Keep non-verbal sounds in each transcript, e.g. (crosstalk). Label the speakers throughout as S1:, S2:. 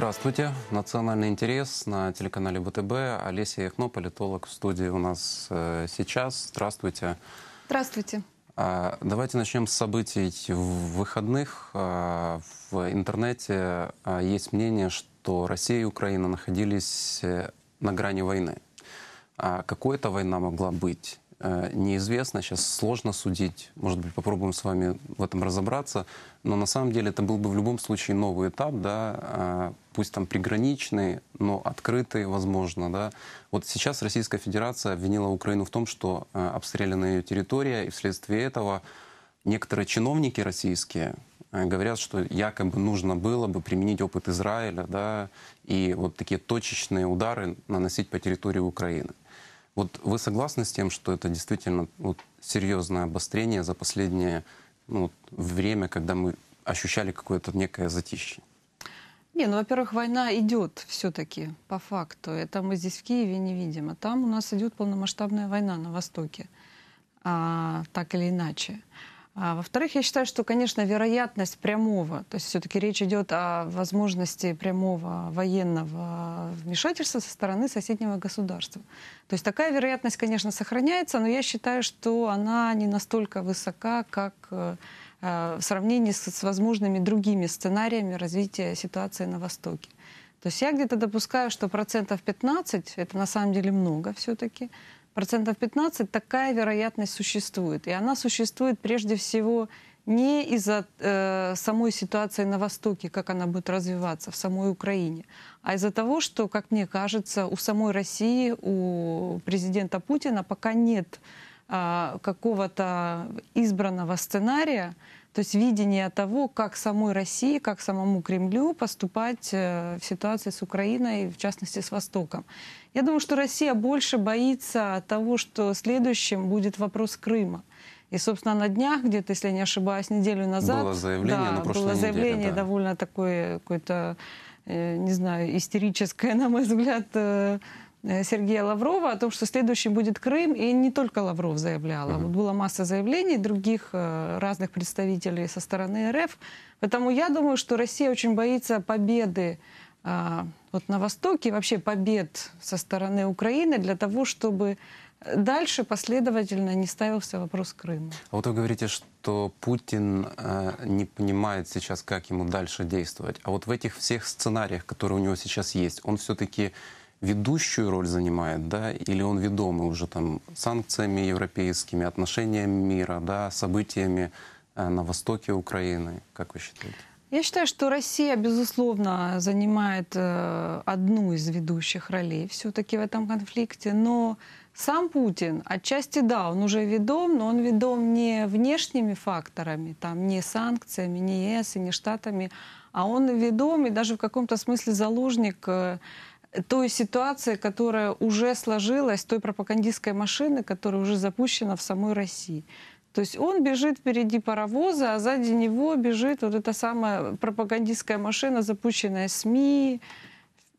S1: Здравствуйте. Национальный интерес на телеканале ВТБ. Олеся Яхно, политолог в студии у нас э, сейчас. Здравствуйте. Здравствуйте. А, давайте начнем с событий в выходных. А, в интернете а, есть мнение, что Россия и Украина находились э, на грани войны. Какой это война могла быть? Э, неизвестно, сейчас сложно судить. Может быть, попробуем с вами в этом разобраться. Но на самом деле это был бы в любом случае новый этап, да, э, пусть там приграничный, но открытый, возможно, да. Вот сейчас Российская Федерация обвинила Украину в том, что э, обстреляна ее территория, и вследствие этого некоторые чиновники российские, говорят, что якобы нужно было бы применить опыт Израиля, да, и вот такие точечные удары наносить по территории Украины. Вот вы согласны с тем, что это действительно вот, серьезное обострение за последнее ну, вот, время, когда мы ощущали какое-то некое затишье?
S2: Не, ну, во-первых, война идет все-таки по факту. Это мы здесь в Киеве не видим. А там у нас идет полномасштабная война на Востоке. А, так или иначе. А, во-вторых, я считаю, что, конечно, вероятность прямого, то есть все-таки речь идет о возможности прямого военного вмешательства со стороны соседнего государства. То есть такая вероятность, конечно, сохраняется, но я считаю, что она не настолько высока, как э, в сравнении с, с возможными другими сценариями развития ситуации на Востоке. То есть я где-то допускаю, что процентов 15, это на самом деле много все-таки, процентов 15 такая вероятность существует. И она существует прежде всего не из-за э, самой ситуации на Востоке, как она будет развиваться в самой Украине, а из-за того, что, как мне кажется, у самой России, у президента Путина пока нет э, какого-то избранного сценария, то есть видения того, как самой России, как самому Кремлю поступать э, в ситуации с Украиной, в частности с Востоком. Я думаю, что Россия больше боится того, что следующим будет вопрос Крыма. И, собственно, на днях, где-то, если я не ошибаюсь, неделю назад... Было заявление да, ну, на прошлой Было заявление неделе, да. довольно такое, какое-то, э, не знаю, истерическое, (laughs) на мой взгляд, э, э, Сергея Лаврова о том, что следующим будет Крым, и не только Лавров заявлял, а вот была масса заявлений других разных представителей со стороны РФ. Поэтому я думаю, что Россия очень боится победы а, вот на Востоке вообще побед со стороны Украины для того, чтобы дальше последовательно не ставился вопрос Крыма.
S1: А вот вы говорите, что Путин э, не понимает сейчас, как ему дальше действовать. А вот в этих всех сценариях, которые у него сейчас есть, он все-таки ведущую роль занимает, да, или он ведомый уже там санкциями европейскими, отношениями мира, да, событиями э, на востоке Украины, как вы считаете?
S2: Я считаю, что Россия, безусловно, занимает э, одну из ведущих ролей все-таки в этом конфликте, но сам Путин, отчасти да, он уже ведом, но он ведом не внешними факторами, там, не санкциями, не ЕС и не Штатами, а он ведом и даже в каком-то смысле заложник э, той ситуации, которая уже сложилась, той пропагандистской машины, которая уже запущена в самой России. То есть он бежит впереди паровоза, а сзади него бежит вот эта самая пропагандистская машина, запущенная СМИ,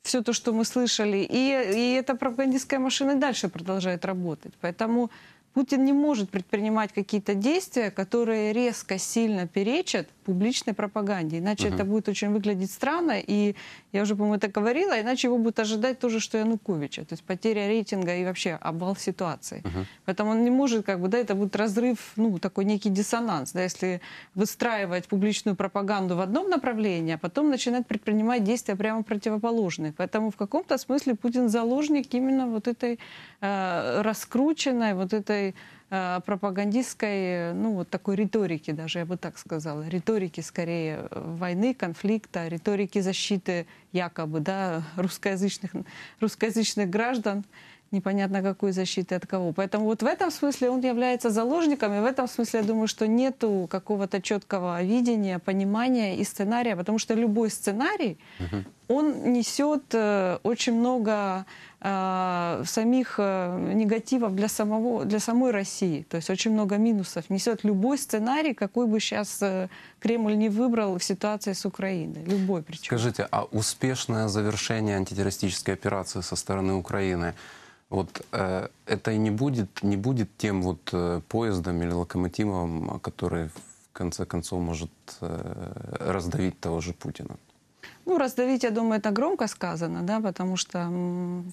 S2: все то, что мы слышали. И, и эта пропагандистская машина дальше продолжает работать. Поэтому Путин не может предпринимать какие-то действия, которые резко, сильно перечат – публичной пропаганде. Иначе угу. это будет очень выглядеть странно, и я уже, по-моему, это говорила, иначе его будут ожидать тоже, что Януковича. То есть потеря рейтинга и вообще обвал ситуации. Угу. Поэтому он не может, как бы, да, это будет разрыв, ну, такой некий диссонанс, да, если выстраивать публичную пропаганду в одном направлении, а потом начинать предпринимать действия прямо противоположные. Поэтому в каком-то смысле Путин заложник именно вот этой э, раскрученной, вот этой Э, пропагандистской, ну, вот такой риторики даже, я бы так сказала, риторики скорее войны, конфликта, риторики защиты якобы, да, русскоязычных, русскоязычных граждан непонятно какой защиты от кого. Поэтому вот в этом смысле он является заложником, и в этом смысле я думаю, что нету какого-то четкого видения, понимания и сценария, потому что любой сценарий, угу. он несет э, очень много э, самих э, негативов для, самого, для самой России, то есть очень много минусов, несет любой сценарий, какой бы сейчас э, Кремль не выбрал в ситуации с Украиной, любой
S1: причем. Скажите, а успешное завершение антитеррористической операции со стороны Украины, вот э, это и не будет, не будет тем вот э, поездом или локомотивом, который в конце концов может э, раздавить того же Путина.
S2: Ну, раздавить, я думаю, это громко сказано, да, потому что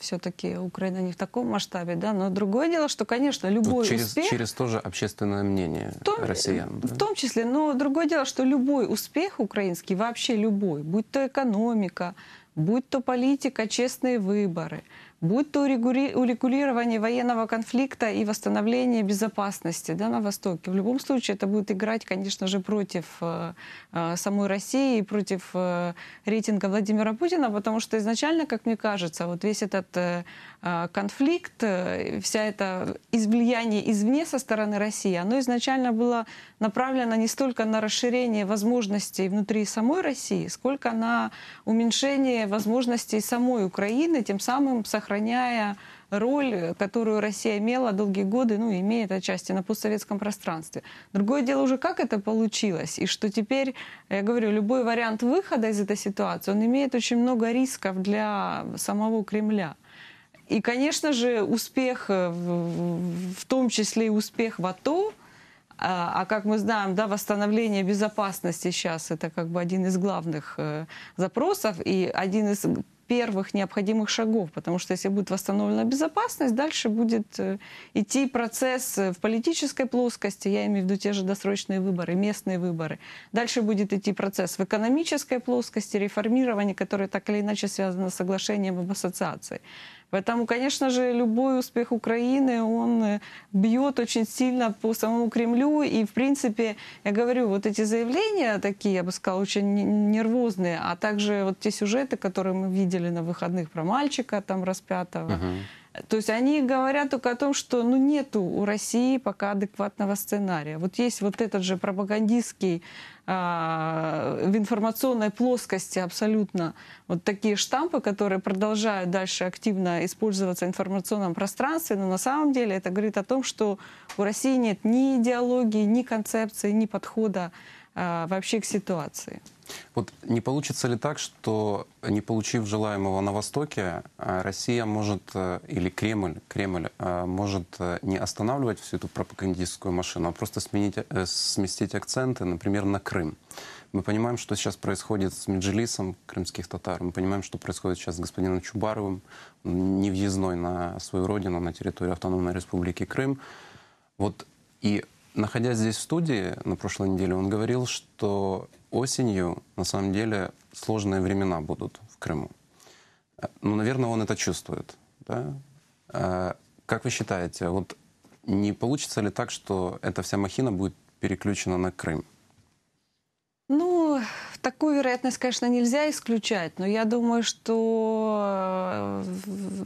S2: все-таки Украина не в таком масштабе, да, но другое дело, что, конечно, любой ну, через, успех...
S1: Через тоже общественное мнение в том, россиян. Э, да? В
S2: том числе, но другое дело, что любой успех украинский, вообще любой, будь то экономика, будь то политика, честные выборы – будь то урегулирование военного конфликта и восстановление безопасности да, на Востоке. В любом случае это будет играть, конечно же, против э, э самой России и против э, рейтинга Владимира Путина, потому что изначально, как мне кажется, вот весь этот э, э конфликт, э, вся это влияние извне со стороны России, оно изначально было направлено не столько на расширение возможностей внутри самой России, сколько на уменьшение возможностей самой Украины, тем самым сохранением сохраняя роль, которую Россия имела долгие годы, ну, имеет отчасти на постсоветском пространстве. Другое дело уже, как это получилось, и что теперь, я говорю, любой вариант выхода из этой ситуации, он имеет очень много рисков для самого Кремля. И, конечно же, успех, э, в том числе и успех в АТО, а, а как мы знаем, да, восстановление безопасности сейчас это как бы один из главных э, запросов и один из первых необходимых шагов, потому что если будет восстановлена безопасность, дальше будет э, идти процесс э, в политической плоскости, я имею в виду те же досрочные выборы, местные выборы. Дальше будет идти процесс в экономической плоскости, реформирование, которое так или иначе связано с соглашением об ассоциации. Поэтому, конечно же, любой успех Украины, он э, бьет очень сильно по самому Кремлю. И, в принципе, я говорю, вот эти заявления такие, я бы сказала, очень нервозные, а также вот те сюжеты, которые мы видели на выходных про мальчика там распятого, uh-huh. То есть они говорят только о том, что ну, нету у России пока адекватного сценария. Вот есть вот этот же пропагандистский а, в информационной плоскости абсолютно вот такие штампы, которые продолжают дальше активно использоваться в информационном пространстве, но на самом деле это говорит о том, что у России нет ни идеологии, ни концепции, ни подхода а, вообще к ситуации.
S1: Вот не получится ли так, что не получив желаемого на Востоке, а, Россия может, э, или Кремль, Кремль э, может э, не останавливать всю эту пропагандистскую машину, а просто сменить, сместить акценты, например, на Крым? Крым. Мы понимаем, что сейчас происходит с Меджилисом крымских татар. Мы понимаем, что происходит сейчас с господином Чубаровым, невъездной на свою родину, на территорию Автономной Республики Крым. Вот и находясь здесь в студии на прошлой неделе, он говорил, что осенью на самом деле сложные времена будут в Крыму. Ну, наверное, он это чувствует. Да? А, как вы считаете, вот не получится ли так, что эта вся махина будет переключена на Крым?
S2: такую вероятность, конечно, нельзя исключать, но я думаю, что э,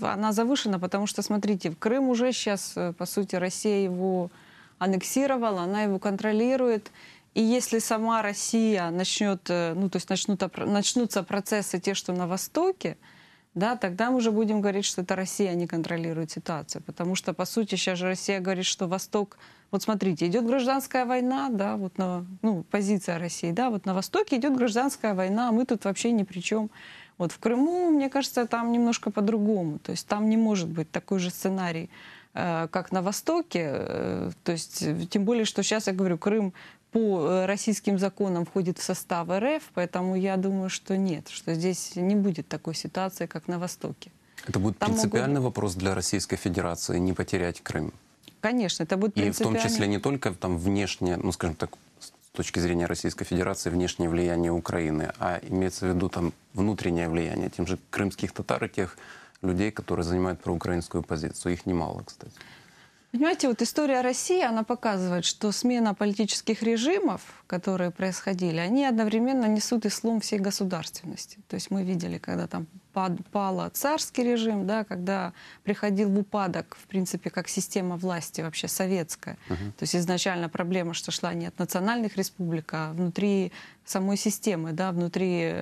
S2: она завышена, потому что, смотрите, в Крым уже сейчас, э, по сути, Россия его аннексировала, она его контролирует. И если сама Россия начнет, э, ну, то есть начнут, начнутся процессы те, что на Востоке, да, тогда мы уже будем говорить, что это Россия не контролирует ситуацию. Потому что, по сути, сейчас же Россия говорит, что Восток... Вот смотрите, идет гражданская война, да, вот на, ну, позиция России, да, вот на Востоке идет гражданская война, а мы тут вообще ни при чем. Вот в Крыму, мне кажется, там немножко по-другому. То есть там не может быть такой же сценарий э, как на Востоке. Э, то есть, э, тем более, что сейчас, я говорю, Крым по э, российским законам входит в состав РФ, поэтому я думаю, что нет, что здесь не будет такой ситуации, как на Востоке.
S1: Это будет Там принципиальный могут... вопрос для Российской Федерации не потерять Крым.
S2: Конечно, это будет принципиально. И в том числе
S1: не только там внешне, ну скажем так, с точки зрения Российской Федерации внешнее влияние Украины, а имеется в виду там внутреннее влияние тем же крымских татар и тех людей, которые занимают проукраинскую позицию. Их немало, кстати.
S2: Понимаете, вот история России, она показывает, что смена политических режимов, которые происходили, они одновременно несут и слом всей государственности. То есть мы видели, когда там пад, царский режим, да, когда приходил в упадок, в принципе, как система власти вообще советская. Uh -huh. То есть изначально проблема, что шла не от национальных республик, а внутри самой системы, да, внутри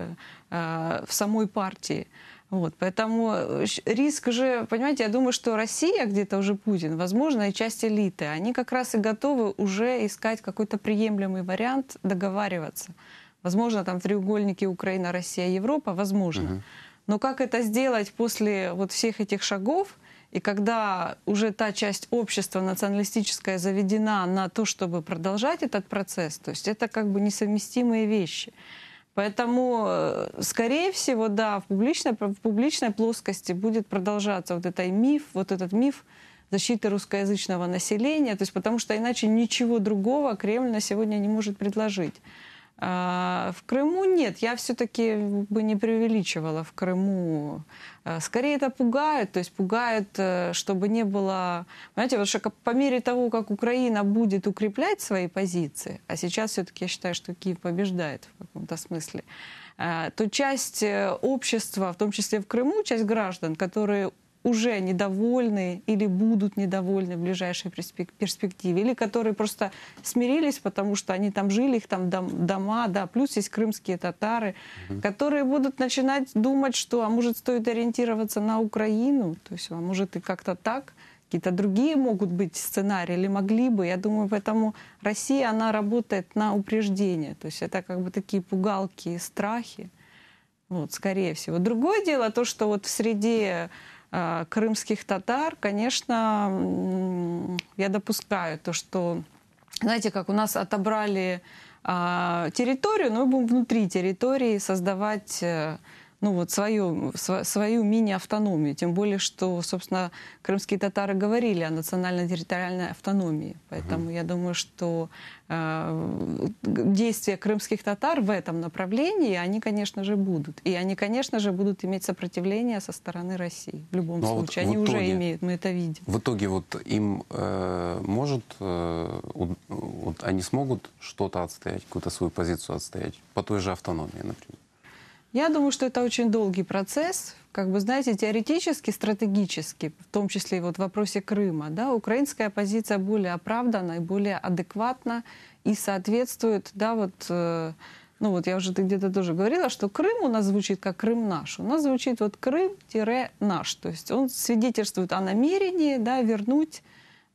S2: э, в самой партии. Вот, поэтому э, риск же, понимаете, я думаю, что Россия где-то уже Путин, возможно, и часть элиты, они как раз и готовы уже искать какой-то приемлемый вариант договариваться. Возможно, там треугольники Украина, Россия, Европа, возможно. Угу. Но как это сделать после вот всех этих шагов, и когда уже та часть общества националистическая заведена на то, чтобы продолжать этот процесс, то есть это как бы несовместимые вещи. Поэтому, э, скорее всего, да, в публичной, в публичной плоскости будет продолжаться вот этот миф, вот этот миф защиты русскоязычного населения, то есть потому что иначе ничего другого Кремль на сегодня не может предложить. А, в Крыму нет, я все-таки бы не преувеличивала в Крыму. А, скорее это пугает, то есть пугает, э, чтобы не было... Понимаете, потому что по мере того, как Украина будет укреплять свои позиции, а сейчас все-таки я считаю, что Киев побеждает в каком-то смысле, а, то часть э, общества, в том числе в Крыму, часть граждан, которые уже недовольны или будут недовольны в ближайшей перспективе, или которые просто смирились, потому что они там жили, их там дом, дома, да, плюс есть крымские татары, угу. которые будут начинать думать, что, а может, стоит ориентироваться на Украину, то есть, а может, и как-то так, какие-то другие могут быть сценарии, или могли бы, я думаю, поэтому Россия, она работает на упреждение, то есть это как бы такие пугалки, и страхи, вот, скорее всего. Другое дело то, что вот в среде Э, крымских татар, конечно, я допускаю то, что, знаете, как у нас отобрали а, территорию, но мы будем внутри территории создавать э, ну, вот свою, свою мини-автономию. Тем более, что, собственно, крымские татары говорили о национально-территориальной автономии. Поэтому угу. я думаю, что э, действия крымских татар в этом направлении, они, конечно же, будут. И они, конечно же, будут иметь сопротивление со стороны России. В любом ну, случае, а вот они итоге, уже имеют, мы это видим.
S1: В итоге вот им э, может, э, вот они смогут что-то отстоять, какую-то свою позицию отстоять по той же автономии, например?
S2: Я думаю, что это очень долгий процесс. Как бы, знаете, теоретически, стратегически, в том числе и вот в вопросе Крыма, да, украинская позиция более оправдана и более адекватна и соответствует, да, вот, э, ну вот я уже где-то тоже говорила, что Крым у нас звучит как Крым наш. У нас звучит вот Крым-наш. То есть он свидетельствует о намерении, да, вернуть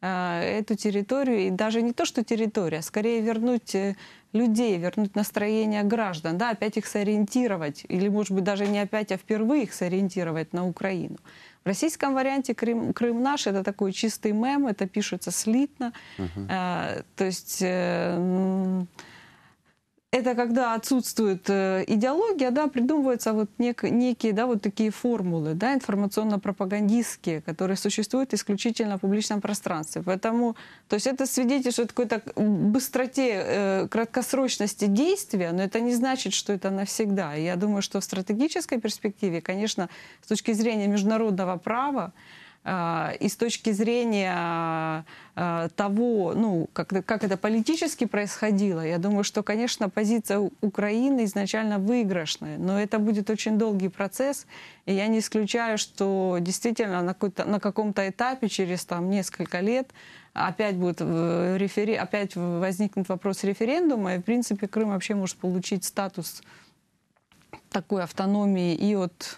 S2: Э, эту территорию, и даже не то, что территория, а скорее вернуть э, людей, вернуть настроение граждан, да, опять их сориентировать, или, может быть, даже не опять, а впервые их сориентировать на Украину. В российском варианте Крым, Крым наш это такой чистый мем, это пишется слитно. Угу. Э, то есть э, это когда отсутствует э, идеология, да, придумываются вот нек, некие, да, вот такие формулы, да, информационно-пропагандистские, которые существуют исключительно в публичном пространстве. Поэтому, то есть это свидетельствует какой-то быстроте, э, краткосрочности действия, но это не значит, что это навсегда. Я думаю, что в стратегической перспективе, конечно, с точки зрения международного права, а, и с точки зрения а, того, ну, как, как это политически происходило, я думаю, что, конечно, позиция Украины изначально выигрышная, но это будет очень долгий процесс, и я не исключаю, что действительно на, на каком-то этапе через там, несколько лет опять, будет э, рефери... опять возникнет вопрос референдума, и, в принципе, Крым вообще может получить статус такой автономии и от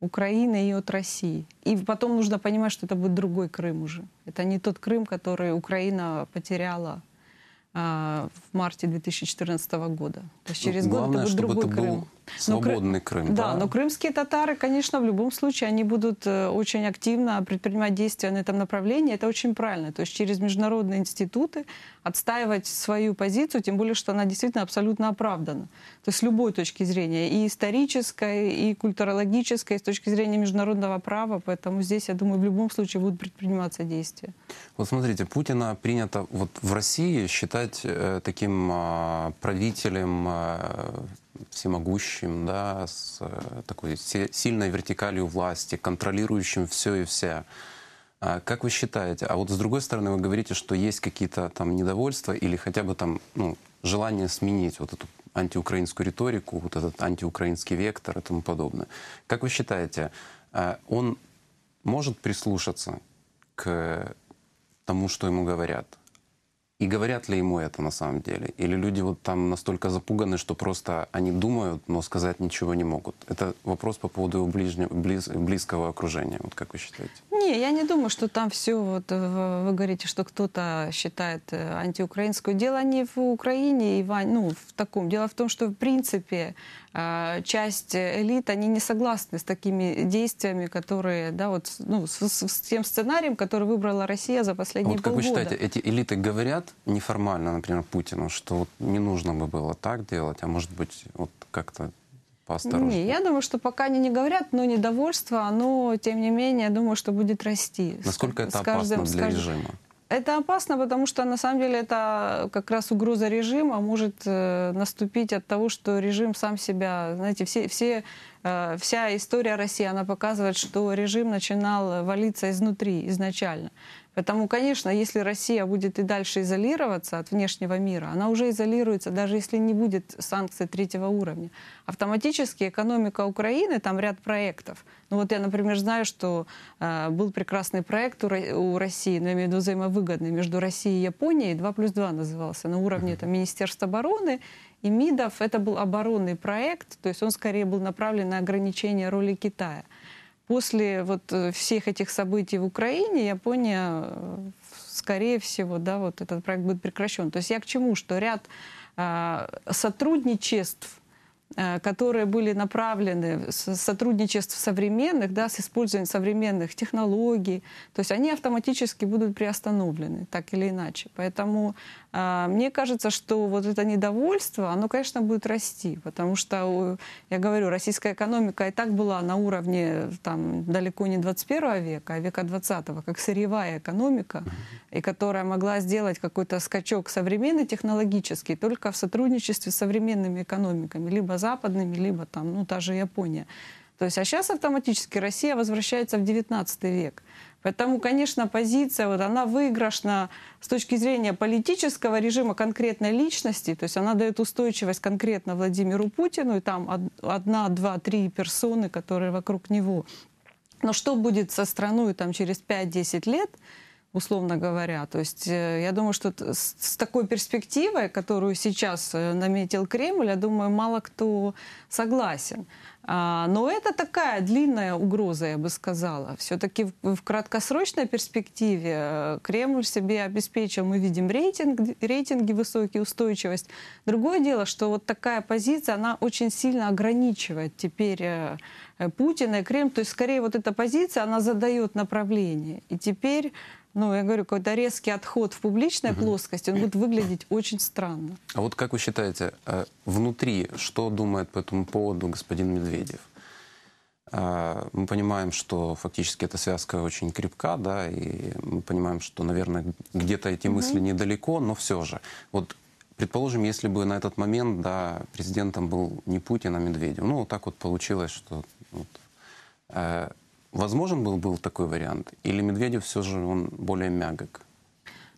S2: Украины и от России. И потом нужно понимать, что это будет другой Крым уже. Это не тот Крым, который Украина потеряла а, в марте 2014 года. То есть через год это будет другой это Крым. Был
S1: ну, Свободный Крым,
S2: да, да. но крымские татары, конечно, в любом случае, они будут э, очень активно предпринимать действия на этом направлении. Это очень правильно. То есть через международные институты отстаивать свою позицию, тем более, что она действительно абсолютно оправдана. То есть с любой точки зрения, и исторической, и культурологической, и с точки зрения международного права. Поэтому здесь, я думаю, в любом случае будут предприниматься действия.
S1: Вот смотрите, Путина принято вот в России считать э, таким э, правителем э, всемогущим, да, с э, такой сильной вертикалью власти, контролирующим все и вся. А как вы считаете? А вот с другой стороны, вы говорите, что есть какие-то там недовольства или хотя бы там ну, желание сменить вот эту антиукраинскую риторику, вот этот антиукраинский вектор и тому подобное. Как вы считаете, а он может прислушаться к тому, что ему говорят? И говорят ли ему это на самом деле? Или люди вот там настолько запуганы, что просто они думают, но сказать ничего не могут? Это вопрос по поводу его ближнего, близ, близкого окружения. Вот как вы считаете?
S2: Не, я не думаю, что там все, вот э, вы говорите, что кто-то считает э, антиукраинское. Дело не в Украине, и в ну, в таком. Дело в том, что в принципе э, часть элит, они не согласны с такими действиями, которые, да, вот, ну, с, с, тем сценарием, который выбрала Россия за последние вот, полгода. Вот как вы
S1: считаете, эти элиты говорят неформально, например, Путину, что вот не нужно бы было так делать, а может быть, вот как-то поосторожнее? Не,
S2: я думаю, что пока они не говорят, но недовольство, оно, тем не менее, я думаю, что будет расти. Насколько с, это с каждым, опасно для каждым... режима? Это опасно, потому что на самом деле это как раз угроза режима может э, наступить от того, что режим сам себя, знаете, все, все, э, вся история России, она показывает, что режим начинал валиться изнутри изначально. Поэтому, конечно, если Россия будет и дальше изолироваться от внешнего мира, она уже изолируется, даже если не будет санкций третьего уровня. Автоматически экономика Украины, там ряд проектов. Ну вот я, например, знаю, что э, был прекрасный проект у, у России, но ну, я имею в виду взаимовыгодный, между Россией и Японией, 2 плюс 2 назывался, на уровне там, Министерства обороны и МИДов. Это был оборонный проект, то есть он скорее был направлен на ограничение роли Китая после вот э, всех этих событий в Украине Япония, э, скорее всего, да, вот этот проект будет прекращен. То есть я к чему, что ряд а, сотрудничеств Э, которые были направлены в сотрудничества современных, да, с использованием современных технологий, то есть они автоматически будут приостановлены, так или иначе. Поэтому э, мне кажется, что вот это недовольство, оно, конечно, будет расти, потому что, я говорю, российская экономика и так была на уровне там, далеко не 21 века, а века 20, как сырьевая экономика, и которая могла сделать какой-то скачок современный технологический только в сотрудничестве с современными экономиками, либо западными, либо там, ну, та же Япония. То есть, а сейчас автоматически Россия возвращается в 19 век. Поэтому, конечно, позиция, вот она выигрышна с точки зрения политического режима конкретной личности, то есть она дает устойчивость конкретно Владимиру Путину, и там одна, два, три персоны, которые вокруг него. Но что будет со страной там, через 5-10 лет – условно говоря. То есть э, я думаю, что с такой перспективой, которую сейчас э, наметил Кремль, я думаю, мало кто согласен. А, но это такая длинная угроза, я бы сказала. Все-таки в краткосрочной перспективе э, Кремль себе обеспечил, мы видим рейтинг, рейтинги высокие, устойчивость. Другое дело, что вот такая позиция, она очень сильно ограничивает теперь Путина и Кремль. То есть, скорее, вот эта позиция, она задает направление. И теперь ну, я говорю, какой-то резкий отход в публичной угу. плоскости, он будет выглядеть очень странно.
S1: А вот как вы считаете, э, внутри что думает по этому поводу господин Медведев? Э, мы понимаем, что фактически эта связка очень крепка, да, и мы понимаем, что, наверное, где-то эти угу. мысли недалеко, но все же. Вот Предположим, если бы на этот момент, да, президентом был не Путин, а Медведев. Ну, вот так вот получилось, что вот, э, Возможен был, был такой вариант? Или Медведев все же он более мягок?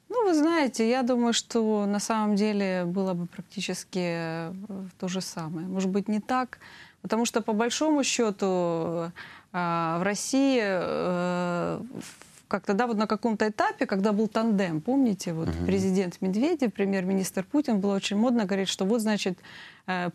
S2: Ну, вы знаете, я думаю, что на самом деле было бы практически э, то же самое. Может быть, не так, потому что по большому счету э, в России э, как-то, да, вот на каком-то этапе, когда был тандем, помните, вот uh-huh. президент Медведев, премьер-министр Путин, было очень модно говорить, что вот, значит,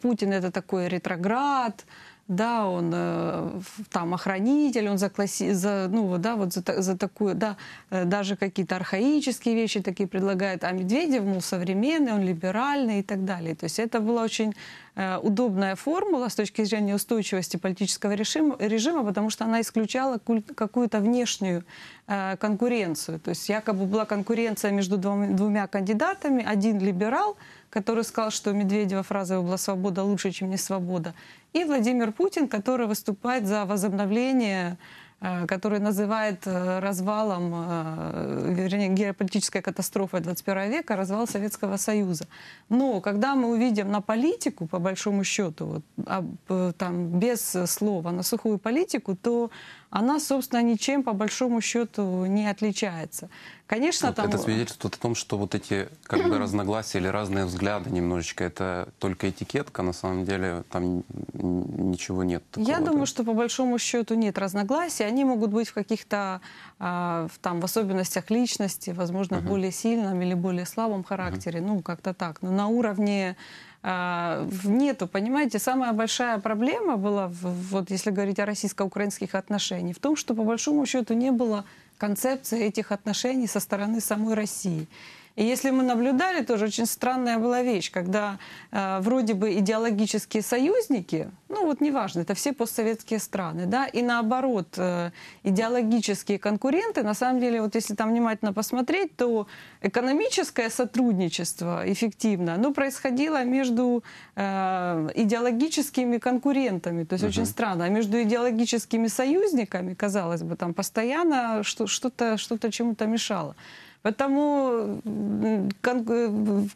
S2: Путин это такой ретроград, да, он э, там охранитель, он за, класси... за ну да, вот за, за такую, да, э, даже какие-то архаические вещи такие предлагает, а Медведев, мол, современный, он либеральный и так далее. То есть это была очень э, удобная формула с точки зрения устойчивости политического режима, режима потому что она исключала какую-то внешнюю э, конкуренцию. То есть якобы была конкуренция между двумя, двумя кандидатами, один либерал – который сказал, что у Медведева фраза была «свобода лучше, чем не свобода», и Владимир Путин, который выступает за возобновление э, который называет э, развалом, э, вернее, геополитической катастрофой 21 века, развал Советского Союза. Но когда мы увидим на политику, по большому счету, вот, там, без слова, на сухую политику, то она, собственно, ничем по большому счету не отличается. Конечно, вот там... Это
S1: свидетельствует о том, что вот эти как бы разногласия или разные взгляды немножечко, это только этикетка, на самом деле там ничего нет.
S2: Такого, Я думаю, да? что по большому счету нет разногласий, они могут быть в каких-то а, там в особенностях личности, возможно, uh-huh. более сильном или более слабом характере, uh-huh. ну как-то так, но на уровне а, нету, понимаете, самая большая проблема была, вот если говорить о российско-украинских отношениях, в том, что по большому счету не было концепции этих отношений со стороны самой России. И если мы наблюдали, тоже очень странная была вещь, когда э, вроде бы идеологические союзники, ну вот неважно, это все постсоветские страны, да, и наоборот, э, идеологические конкуренты, на самом деле, вот если там внимательно посмотреть, то экономическое сотрудничество эффективно, оно происходило между э, идеологическими конкурентами, то есть uh очень странно, а между идеологическими союзниками, казалось бы, там постоянно что-то что-то чему-то мешало. Потому э,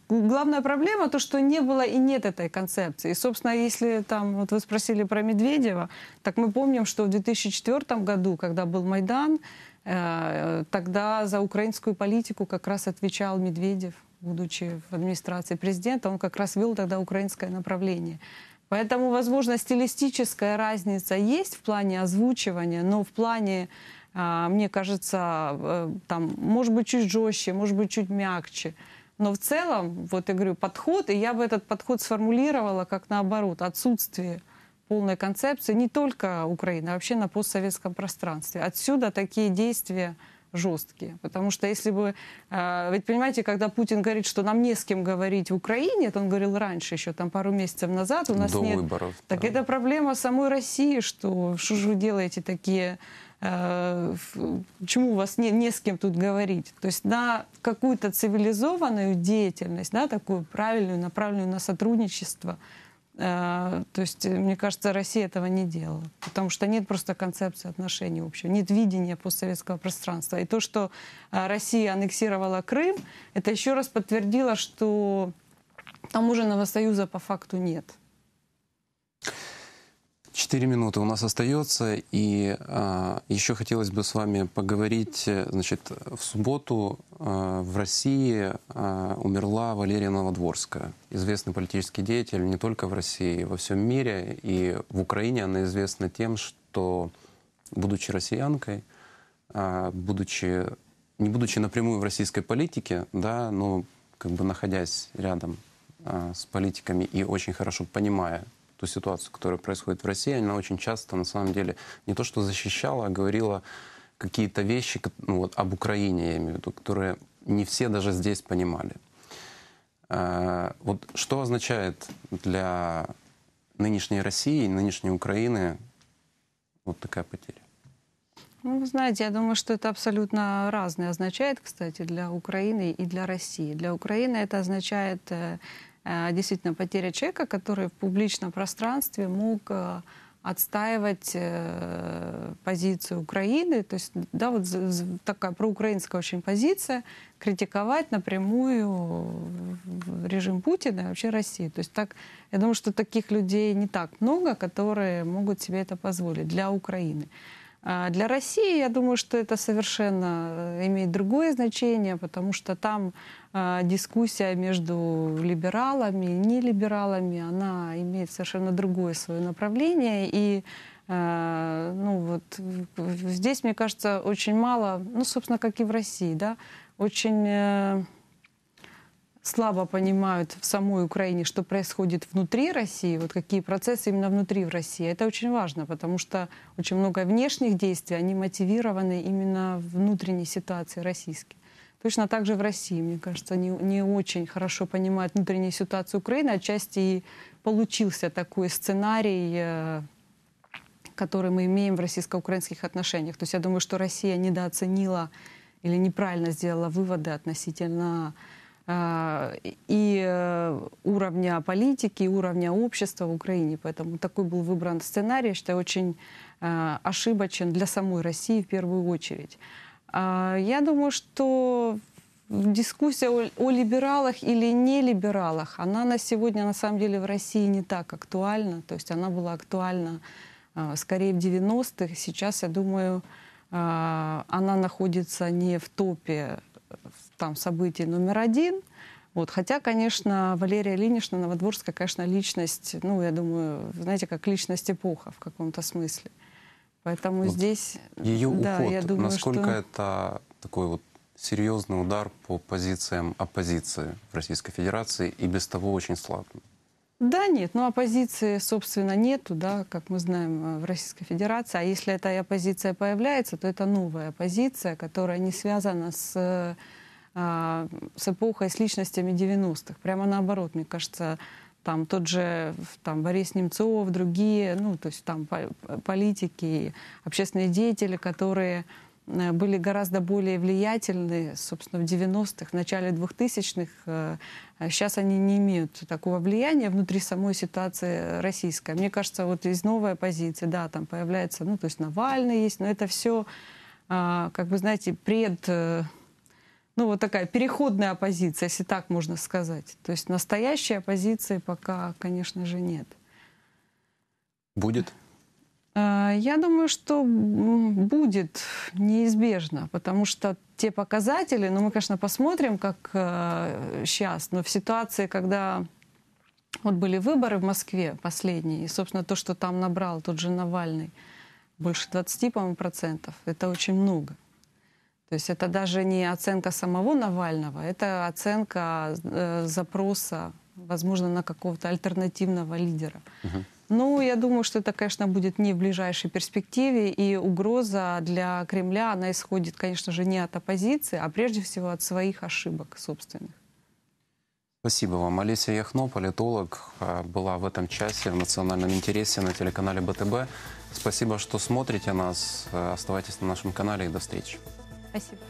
S2: главная проблема то, что не было и нет этой концепции. И, собственно, если там, вот вы спросили про Медведева, так мы помним, что в 2004 году, когда был Майдан, э, тогда за украинскую политику как раз отвечал Медведев, будучи в администрации президента, он как раз вел тогда украинское направление. Поэтому, возможно, стилистическая разница есть в плане озвучивания, но в плане а, мне кажется, э, там, может быть, чуть жестче, может быть, чуть мягче. Но в целом, вот я говорю, подход, и я бы этот подход сформулировала как наоборот, отсутствие полной концепции не только Украины, а вообще на постсоветском пространстве. Отсюда такие действия жесткие. Потому что если бы... Э, ведь понимаете, когда Путин говорит, что нам не с кем говорить в Украине, это он говорил раньше, еще там пару месяцев назад, у нас До нет... выборов. Так да. это проблема самой России, что что же вы делаете такие Э, почему у вас не, не с кем тут говорить. То есть на какую-то цивилизованную деятельность, да, такую правильную, направленную на сотрудничество, э, то есть, э, мне кажется, Россия этого не делала, потому что нет просто концепции отношений общего, нет видения постсоветского пространства. И то, что Россия аннексировала Крым, это еще раз подтвердило, что таможенного союза по факту нет.
S1: Четыре минуты у нас остается, и а, еще хотелось бы с вами поговорить. Значит, в субботу а, в России а, умерла Валерия Новодворская, известный политический деятель не только в России, а во всем мире. И в Украине она известна тем, что, будучи россиянкой, а, будучи, не будучи напрямую в российской политике, да, но как бы находясь рядом а, с политиками и очень хорошо понимая ту ситуацию, которая происходит в России, она очень часто, на самом деле, не то что защищала, а говорила какие-то вещи ну, вот, об Украине, я имею в виду, которые не все даже здесь понимали. А, вот что означает для нынешней России, нынешней Украины вот такая потеря?
S2: Ну, вы знаете, я думаю, что это абсолютно разное означает, кстати, для Украины и для России. Для Украины это означает э, Э, действительно потеря человека, который в публичном пространстве мог э, отстаивать э, позицию Украины, то есть да, вот такая проукраинская очень позиция, критиковать напрямую режим Путина и вообще России. То есть так, я думаю, что таких людей не так много, которые могут себе это позволить для Украины. А для России, я думаю, что это совершенно э, имеет другое значение, потому что там а, дискуссия между либералами и нелибералами, она имеет совершенно другое свое направление. И э, ну вот здесь, мне кажется, очень мало, ну, собственно, как и в России, да, очень э, слабо понимают в самой Украине, что происходит внутри России, вот какие процессы именно внутри в России. Это очень важно, потому что очень много внешних действий, они мотивированы именно внутренней ситуацией российской. Точно так же в России, мне кажется, не, не очень хорошо понимают внутреннюю ситуацию Украины. Отчасти и получился такой сценарий, э, который мы имеем в российско-украинских отношениях. То есть я думаю, что Россия недооценила или неправильно сделала выводы относительно а, и э, уровня политики, и уровня общества в Украине. Поэтому такой был выбран сценарий, я считаю, очень а, ошибочен для самой России в первую очередь. А, я думаю, что дискуссия о, либералах или не либералах, она на сегодня на самом деле в России не так актуальна. То есть она была актуальна скорее в 90-х. Сейчас, я думаю, она находится не в топе э, там событий номер один. Вот. Хотя, конечно, Валерия Ильинична Новодворская, конечно, личность, ну, я думаю, знаете, как личность эпоха в каком-то смысле. Поэтому вот здесь... Ее да, уход, я думаю, насколько что...
S1: это такой вот серьезный удар по позициям оппозиции в Российской Федерации и без того очень слабым?
S2: Да нет, ну, оппозиции, собственно, нету, да, как мы знаем, э, в Российской Федерации. А если эта оппозиция появляется, то это новая оппозиция, которая не связана с э, э, с эпохой, с личностями 90-х. Прямо наоборот, мне кажется, там тот же там, Борис Немцов, другие, ну, то есть там политики, общественные деятели, которые э, были гораздо более влиятельны, собственно, в 90-х, в начале 2000-х. Э, а сейчас они не имеют такого влияния внутри самой ситуации российской. Мне кажется, вот из новой оппозиции, да, там появляется, ну, то есть Навальный есть, но это все, а, как бы знаете, пред э, ну, вот такая переходная оппозиция, если так можно сказать. То есть настоящей оппозиции пока, конечно же, нет. Будет? А, я думаю, что будет неизбежно, потому что те показатели, ну, мы, конечно, посмотрим, как сейчас, э, но в ситуации, когда вот были выборы в Москве последние, и, собственно, то, что там набрал тот же Навальный, больше 20, по-моему, процентов, это очень много. То есть это даже не оценка самого Навального, это оценка э, запроса, возможно, на какого-то альтернативного лидера. Угу. Ну, я думаю, что это, конечно, будет не в ближайшей перспективе, и угроза для Кремля, она исходит, конечно же, не от оппозиции, а прежде всего от своих ошибок собственных.
S1: Спасибо вам. Олеся Яхно, политолог, э, была в этом часе в «Национальном интересе» на телеканале БТБ. Спасибо, что смотрите нас. Э, оставайтесь на нашем канале и до встречи.
S2: Спасибо.